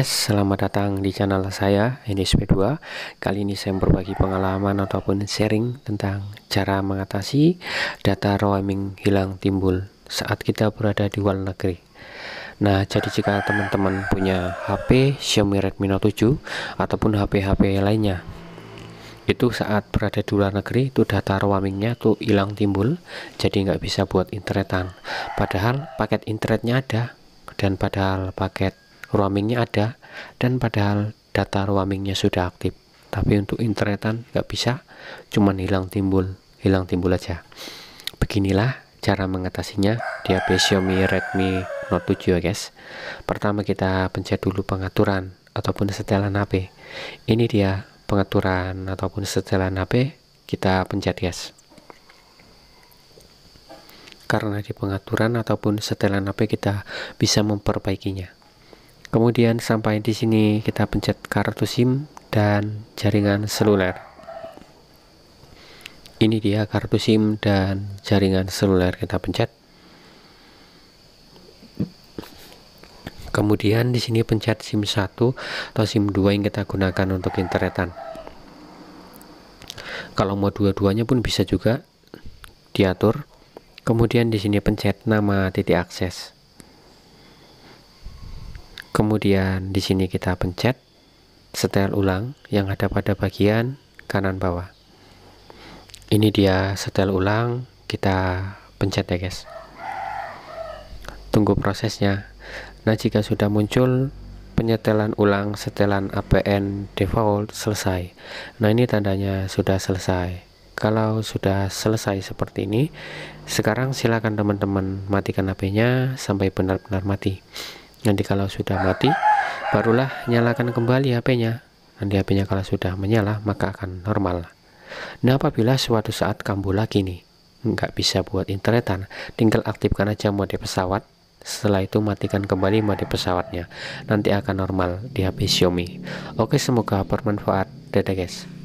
Yes, selamat datang di channel saya NSP2 Kali ini saya berbagi pengalaman ataupun sharing tentang cara mengatasi data roaming hilang timbul saat kita berada di luar negeri Nah, jadi jika teman-teman punya HP Xiaomi Redmi Note 7 ataupun HP-HP lainnya itu saat berada di luar negeri itu data roamingnya tuh hilang timbul jadi nggak bisa buat internetan padahal paket internetnya ada dan padahal paket roamingnya ada dan padahal data roamingnya sudah aktif tapi untuk internetan nggak bisa cuman hilang timbul hilang timbul aja beginilah cara mengatasinya di HP Xiaomi Redmi Note 7 ya guys pertama kita pencet dulu pengaturan ataupun setelan HP ini dia pengaturan ataupun setelan HP kita pencet guys karena di pengaturan ataupun setelan HP kita bisa memperbaikinya Kemudian sampai di sini kita pencet kartu SIM dan jaringan seluler. Ini dia kartu SIM dan jaringan seluler kita pencet. Kemudian di sini pencet SIM 1 atau SIM 2 yang kita gunakan untuk internetan. Kalau mau dua-duanya pun bisa juga diatur. Kemudian di sini pencet nama titik akses. Kemudian di sini kita pencet setel ulang yang ada pada bagian kanan bawah. Ini dia setel ulang, kita pencet ya guys. Tunggu prosesnya. Nah, jika sudah muncul penyetelan ulang setelan APN default selesai. Nah, ini tandanya sudah selesai. Kalau sudah selesai seperti ini, sekarang silakan teman-teman matikan HP-nya sampai benar-benar mati. Nanti kalau sudah mati, barulah nyalakan kembali HP-nya. Nanti HP-nya kalau sudah menyala, maka akan normal. Nah, apabila suatu saat kamu lagi nih, nggak bisa buat internetan, tinggal aktifkan aja mode pesawat. Setelah itu matikan kembali mode pesawatnya. Nanti akan normal di HP Xiaomi. Oke, semoga bermanfaat. Dadah guys.